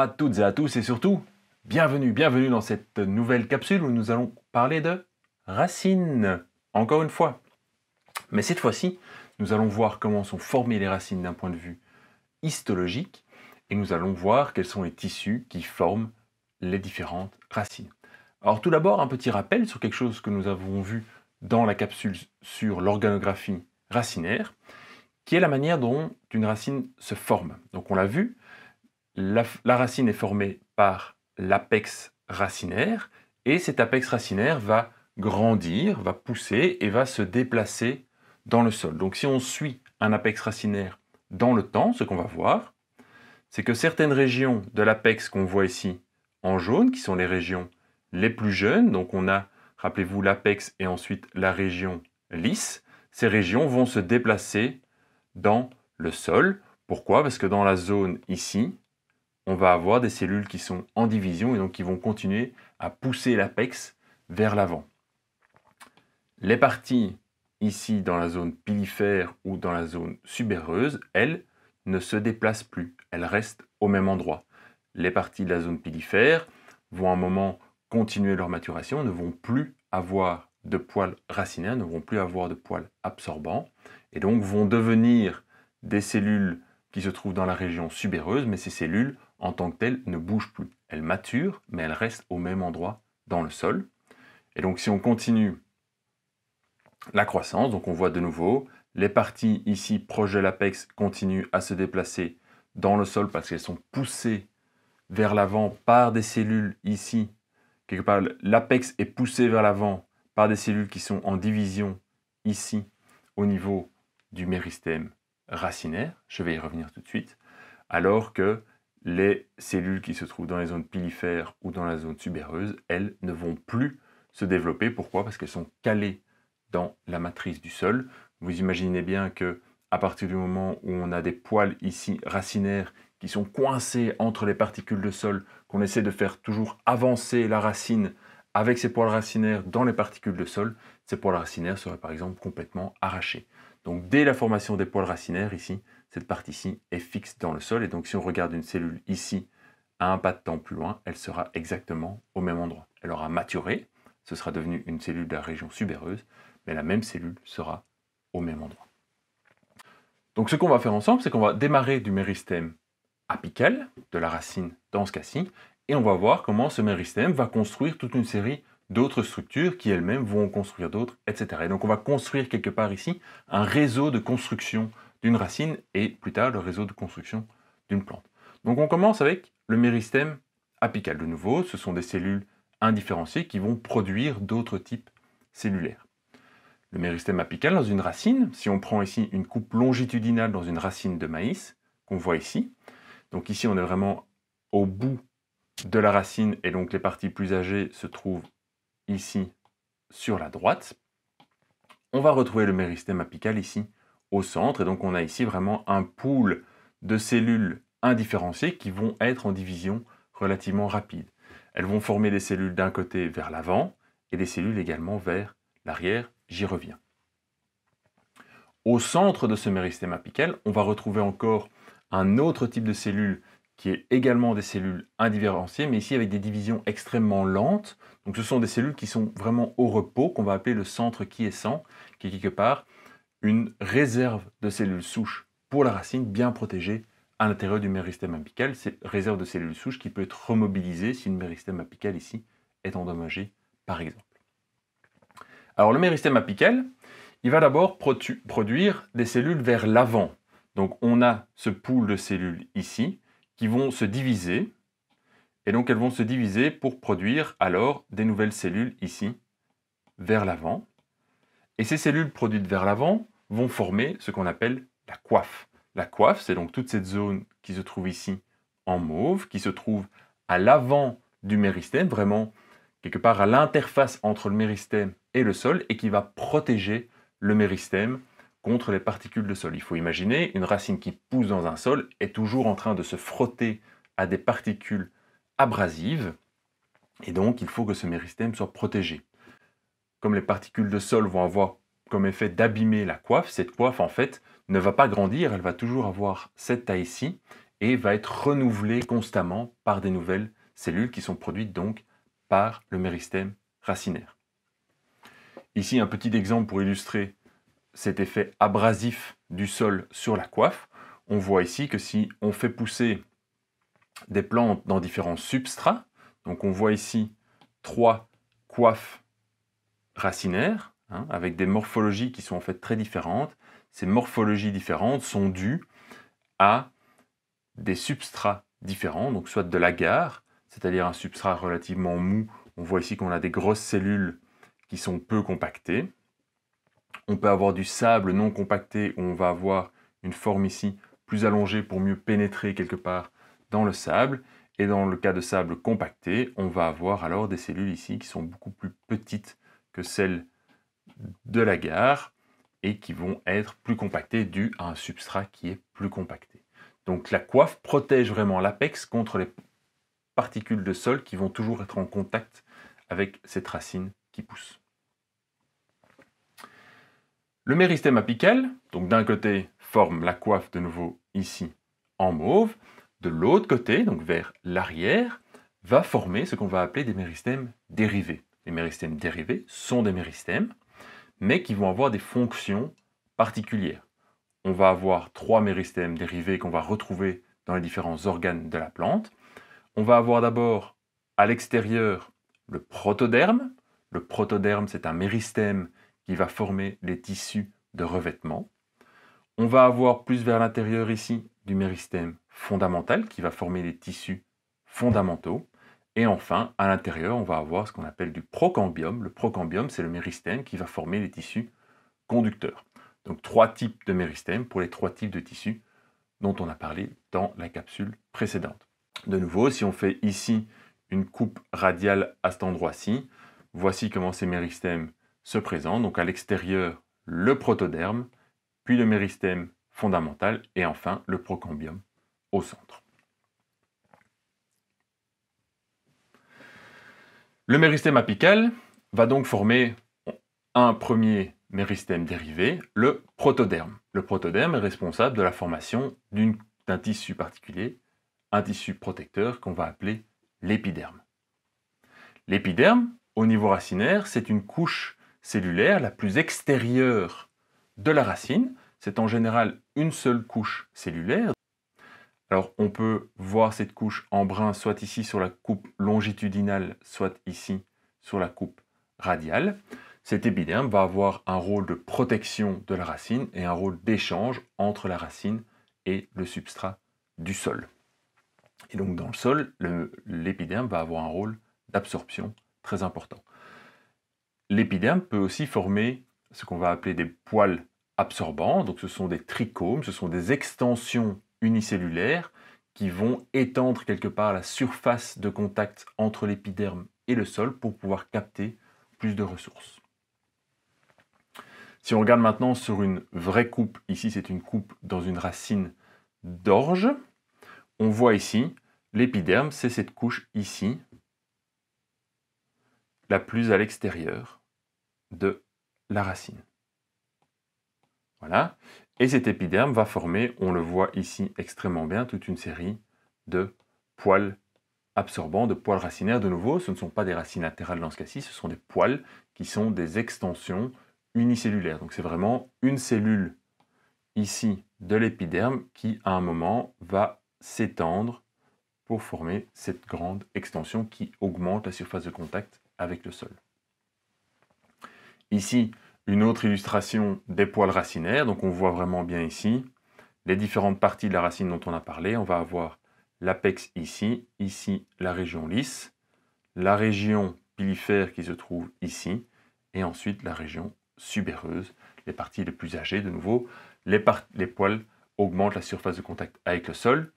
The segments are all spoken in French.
à toutes et à tous et surtout, bienvenue, bienvenue dans cette nouvelle capsule où nous allons parler de racines, encore une fois. Mais cette fois-ci, nous allons voir comment sont formées les racines d'un point de vue histologique et nous allons voir quels sont les tissus qui forment les différentes racines. Alors tout d'abord, un petit rappel sur quelque chose que nous avons vu dans la capsule sur l'organographie racinaire, qui est la manière dont une racine se forme. Donc on l'a vu, la, racine est formée par l'apex racinaire, et cet apex racinaire va grandir, va pousser et va se déplacer dans le sol. Donc si on suit un apex racinaire dans le temps, ce qu'on va voir, c'est que certaines régions de l'apex qu'on voit ici en jaune, qui sont les régions les plus jeunes, donc on a, rappelez-vous, l'apex et ensuite la région lisse, ces régions vont se déplacer dans le sol. Pourquoi Parce que dans la zone ici, on va avoir des cellules qui sont en division et donc qui vont continuer à pousser l'apex vers l'avant. Les parties ici dans la zone pilifère ou dans la zone subéreuse, elles ne se déplacent plus, elles restent au même endroit. Les parties de la zone pilifère vont à un moment continuer leur maturation, ne vont plus avoir de poils racinaires, ne vont plus avoir de poils absorbants, et donc vont devenir des cellules qui se trouvent dans la région subéreuse, mais ces cellules en tant que telle ne bouge plus. Elle mature, mais elle reste au même endroit dans le sol. Et donc si on continue la croissance, donc on voit de nouveau les parties ici proches de l'apex continuent à se déplacer dans le sol parce qu'elles sont poussées vers l'avant par des cellules ici. Quelque part, l'apex est poussé vers l'avant par des cellules qui sont en division ici au niveau du méristème racinaire. Je vais y revenir tout de suite. Alors que les cellules qui se trouvent dans les zones pilifères ou dans la zone subéreuse, elles ne vont plus se développer. Pourquoi Parce qu'elles sont calées dans la matrice du sol. Vous imaginez bien que à partir du moment où on a des poils ici racinaires qui sont coincés entre les particules de sol, qu'on essaie de faire toujours avancer la racine avec ces poils racinaires dans les particules de sol, ces poils racinaires seraient par exemple complètement arrachés. Donc dès la formation des poils racinaires ici, cette partie-ci est fixe dans le sol. Et donc si on regarde une cellule ici, à un pas de temps plus loin, elle sera exactement au même endroit. Elle aura maturé, ce sera devenu une cellule de la région subéreuse, mais la même cellule sera au même endroit. Donc ce qu'on va faire ensemble, c'est qu'on va démarrer du méristème apical, de la racine dans ce cas-ci, et on va voir comment ce méristème va construire toute une série d'autres structures qui elles-mêmes vont construire d'autres, etc. Et donc on va construire quelque part ici un réseau de construction d'une racine et plus tard le réseau de construction d'une plante. Donc on commence avec le méristème apical. De nouveau, ce sont des cellules indifférenciées qui vont produire d'autres types cellulaires. Le méristème apical dans une racine, si on prend ici une coupe longitudinale dans une racine de maïs, qu'on voit ici, donc ici on est vraiment au bout de la racine et donc les parties plus âgées se trouvent ici sur la droite. On va retrouver le méristème apical ici au centre. Et donc on a ici vraiment un pool de cellules indifférenciées qui vont être en division relativement rapide. Elles vont former des cellules d'un côté vers l'avant et des cellules également vers l'arrière. J'y reviens. Au centre de ce méristème apical, on va retrouver encore un autre type de cellules qui est également des cellules indifférenciées, mais ici avec des divisions extrêmement lentes. Donc ce sont des cellules qui sont vraiment au repos, qu'on va appeler le centre qui sans, qui est quelque part une réserve de cellules souches pour la racine bien protégée à l'intérieur du méristème apical. C'est réserve de cellules souches qui peut être remobilisée si le méristème apical ici est endommagé, par exemple. Alors le méristème apical, il va d'abord produire des cellules vers l'avant. Donc on a ce pool de cellules ici qui vont se diviser. Et donc elles vont se diviser pour produire alors des nouvelles cellules ici vers l'avant. Et ces cellules produites vers l'avant, vont former ce qu'on appelle la coiffe. La coiffe, c'est donc toute cette zone qui se trouve ici en mauve, qui se trouve à l'avant du méristème, vraiment quelque part à l'interface entre le méristème et le sol, et qui va protéger le méristème contre les particules de sol. Il faut imaginer une racine qui pousse dans un sol est toujours en train de se frotter à des particules abrasives, et donc il faut que ce méristème soit protégé. Comme les particules de sol vont avoir comme effet d'abîmer la coiffe, cette coiffe en fait ne va pas grandir, elle va toujours avoir cette taille-ci et va être renouvelée constamment par des nouvelles cellules qui sont produites donc par le méristème racinaire. Ici un petit exemple pour illustrer cet effet abrasif du sol sur la coiffe. On voit ici que si on fait pousser des plantes dans différents substrats, donc on voit ici trois coiffes racinaires, Hein, avec des morphologies qui sont en fait très différentes. Ces morphologies différentes sont dues à des substrats différents, donc soit de l'agar, c'est-à-dire un substrat relativement mou. On voit ici qu'on a des grosses cellules qui sont peu compactées. On peut avoir du sable non compacté où on va avoir une forme ici plus allongée pour mieux pénétrer quelque part dans le sable. Et dans le cas de sable compacté, on va avoir alors des cellules ici qui sont beaucoup plus petites que celles de la gare et qui vont être plus compactés dû à un substrat qui est plus compacté. Donc la coiffe protège vraiment l'apex contre les particules de sol qui vont toujours être en contact avec cette racine qui pousse. Le méristème apical, donc d'un côté, forme la coiffe de nouveau ici en mauve, de l'autre côté, donc vers l'arrière, va former ce qu'on va appeler des méristèmes dérivés. Les méristèmes dérivés sont des méristèmes mais qui vont avoir des fonctions particulières. On va avoir trois méristèmes dérivés qu'on va retrouver dans les différents organes de la plante. On va avoir d'abord à l'extérieur le protoderme. Le protoderme, c'est un méristème qui va former les tissus de revêtement. On va avoir plus vers l'intérieur ici du méristème fondamental qui va former les tissus fondamentaux. Et enfin, à l'intérieur, on va avoir ce qu'on appelle du procambium. Le procambium, c'est le méristème qui va former les tissus conducteurs. Donc trois types de méristèmes pour les trois types de tissus dont on a parlé dans la capsule précédente. De nouveau, si on fait ici une coupe radiale à cet endroit-ci, voici comment ces méristèmes se présentent. Donc à l'extérieur, le protoderme, puis le méristème fondamental et enfin le procambium au centre. Le méristème apical va donc former un premier méristème dérivé, le protoderme. Le protoderme est responsable de la formation d'un tissu particulier, un tissu protecteur qu'on va appeler l'épiderme. L'épiderme, au niveau racinaire, c'est une couche cellulaire la plus extérieure de la racine. C'est en général une seule couche cellulaire alors on peut voir cette couche en brun soit ici sur la coupe longitudinale, soit ici sur la coupe radiale. Cet épiderme va avoir un rôle de protection de la racine et un rôle d'échange entre la racine et le substrat du sol. Et donc dans le sol, l'épiderme va avoir un rôle d'absorption très important. L'épiderme peut aussi former ce qu'on va appeler des poils absorbants, donc ce sont des trichomes, ce sont des extensions unicellulaires qui vont étendre quelque part la surface de contact entre l'épiderme et le sol pour pouvoir capter plus de ressources. Si on regarde maintenant sur une vraie coupe, ici c'est une coupe dans une racine d'orge, on voit ici l'épiderme, c'est cette couche ici, la plus à l'extérieur de la racine. Voilà. Et cet épiderme va former, on le voit ici extrêmement bien, toute une série de poils absorbants, de poils racinaires. De nouveau, ce ne sont pas des racines latérales dans ce cas-ci, ce sont des poils qui sont des extensions unicellulaires. Donc c'est vraiment une cellule ici de l'épiderme qui, à un moment, va s'étendre pour former cette grande extension qui augmente la surface de contact avec le sol. Ici, une autre illustration des poils racinaires, donc on voit vraiment bien ici les différentes parties de la racine dont on a parlé. On va avoir l'apex ici, ici la région lisse, la région pilifère qui se trouve ici, et ensuite la région subéreuse, les parties les plus âgées de nouveau. Les, les poils augmentent la surface de contact avec le sol.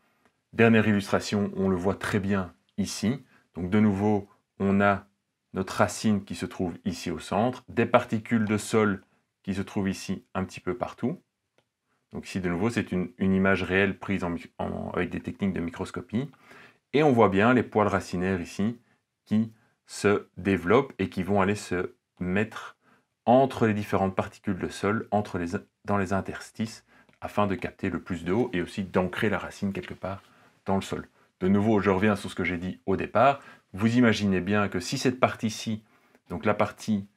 Dernière illustration, on le voit très bien ici. Donc de nouveau, on a notre racine qui se trouve ici au centre, des particules de sol qui se trouvent ici un petit peu partout. Donc ici de nouveau c'est une, image réelle prise avec des techniques de microscopie. Et on voit bien les poils racinaires ici qui se développent et qui vont aller se mettre entre les différentes particules de sol, entre dans les interstices, afin de capter le plus d'eau et aussi d'ancrer la racine quelque part dans le sol. De nouveau, je reviens sur ce que j'ai dit au départ, vous imaginez bien que si cette partie-ci, donc la partie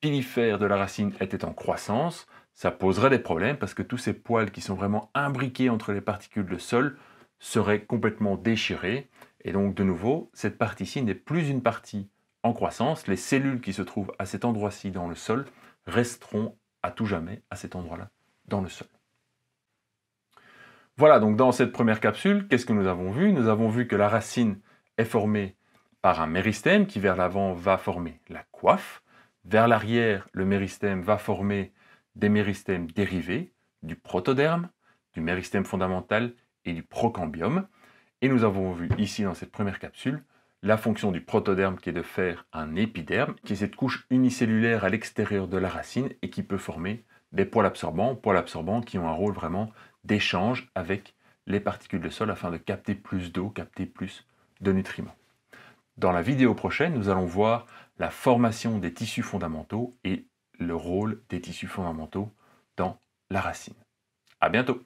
pilifère de la racine, était en croissance, ça poserait des problèmes parce que tous ces poils qui sont vraiment imbriqués entre les particules de sol seraient complètement déchirés. Et donc, de nouveau, cette partie-ci n'est plus une partie en croissance. Les cellules qui se trouvent à cet endroit-ci dans le sol resteront à tout jamais à cet endroit-là dans le sol. Voilà, donc dans cette première capsule, qu'est-ce que nous avons vu Nous avons vu que la racine est formé par un méristème qui vers l'avant va former la coiffe, vers l'arrière le méristème va former des méristèmes dérivés du protoderme, du méristème fondamental et du procambium. Et nous avons vu ici dans cette première capsule la fonction du protoderme qui est de faire un épiderme, qui est cette couche unicellulaire à l'extérieur de la racine et qui peut former des poils absorbants, poils absorbants qui ont un rôle vraiment d'échange avec les particules de sol afin de capter plus d'eau, capter plus de nutriments. Dans la vidéo prochaine, nous allons voir la formation des tissus fondamentaux et le rôle des tissus fondamentaux dans la racine. À bientôt!